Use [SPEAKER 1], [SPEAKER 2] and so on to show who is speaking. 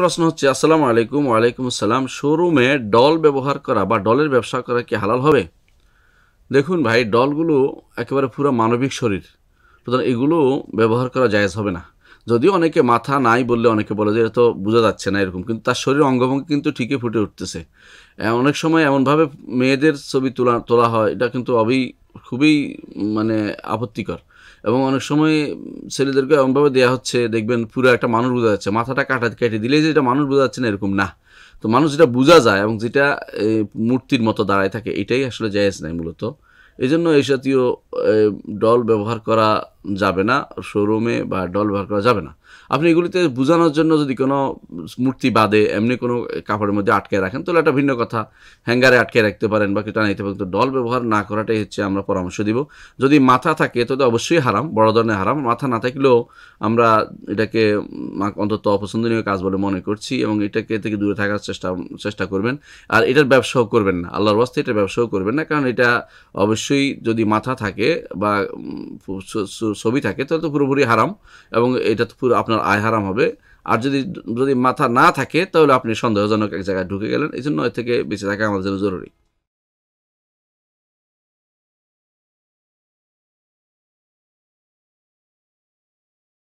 [SPEAKER 1] প্রশ্ন হচ্ছে আসসালামু আলাইকুম ওয়ালাইকুম আসসালাম শোরুমে ডল ব্যবহার করা বা ডলের ব্যবসা করা কি হালাল হবে দেখুন ভাই ডলগুলো একেবারে পুরো মানবিক শরীর সুতরাং এগুলো ব্যবহার করা জায়জ হবে না যদিও অনেকে মাথা নাই বললে অনেকে বলে যে তো বোঝা যাচ্ছে না এরকম কিন্তু তার শরীর অঙ্গভঙ্গি কিন্তু ঠিকই ফুটে উঠতেছে অনেক সময় এমনভাবে মেয়েদের ছবি তোলা তোলা হয় এটা কিন্তু অবই খুবই মানে আপত্তিকর এবং অনেক সময় ছেলেদেরকে এমনভাবে দেওয়া হচ্ছে দেখবেন পুরো একটা মানুষ বোঝা যাচ্ছে মাথাটা কাটা কেটে দিলেই যে এটা মানুষ বোঝা যাচ্ছে না এরকম না তো মানুষ যেটা বোঝা যায় এবং যেটা মূর্তির মতো দাঁড়ায় থাকে এটাই আসলে জায়েজ নাই মূলত এই জন্য এই জাতীয় ডল ব্যবহার করা যাবে না শোরুমে বা ডল ব্যবহার করা যাবে না আপনি এগুলিতে বোঝানোর জন্য যদি কোনো মূর্তি বাদে এমনি কোনো কাপড়ের মধ্যে আটকে রাখেন তাহলে একটা ভিন্ন কথা হ্যাঙ্গারে আটকে রাখতে পারেন বা কিছু নিতে পারেন তো ডল ব্যবহার না করাটাই হচ্ছে আমরা পরামর্শ দিব যদি মাথা থাকে তো অবশ্যই হারাম বড় ধরনের হারাম মাথা না থাকলেও আমরা এটাকে অন্তত অপছন্দনীয় কাজ বলে মনে করছি এবং এটাকে থেকে দূরে থাকার চেষ্টা চেষ্টা করবেন আর এটার ব্যবসাও করবেন না আল্লাহর বাস্তে এটার ব্যবসাও করবেন না কারণ এটা অবশ্যই যদি মাথা থাকে বা ছবি থাকে তাহলে তো পুরোপুরি হারাম এবং এটা তো পুরো আপনার আয় হারাম হবে আর যদি যদি মাথা না থাকে তাহলে আপনি সন্দেহজনক এক জায়গায় ঢুকে গেলেন এই জন্য এর থেকে বেঁচে থাকা আমাদের জন্য জরুরি